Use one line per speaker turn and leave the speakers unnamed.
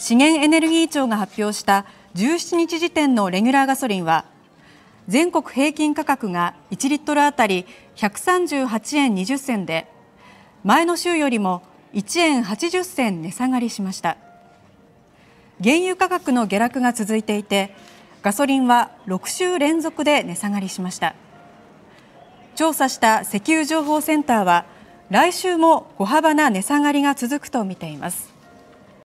資源エネルギー庁が発表した17日時点のレギュラーガソリンは全国平均価格が1リットル当たり138円20銭で前の週よりも1円80銭値下がりしました原油価格の下落が続いていてガソリンは6週連続で値下がりしました調査した石油情報センターは来週も小幅な値下がりが続くと見ています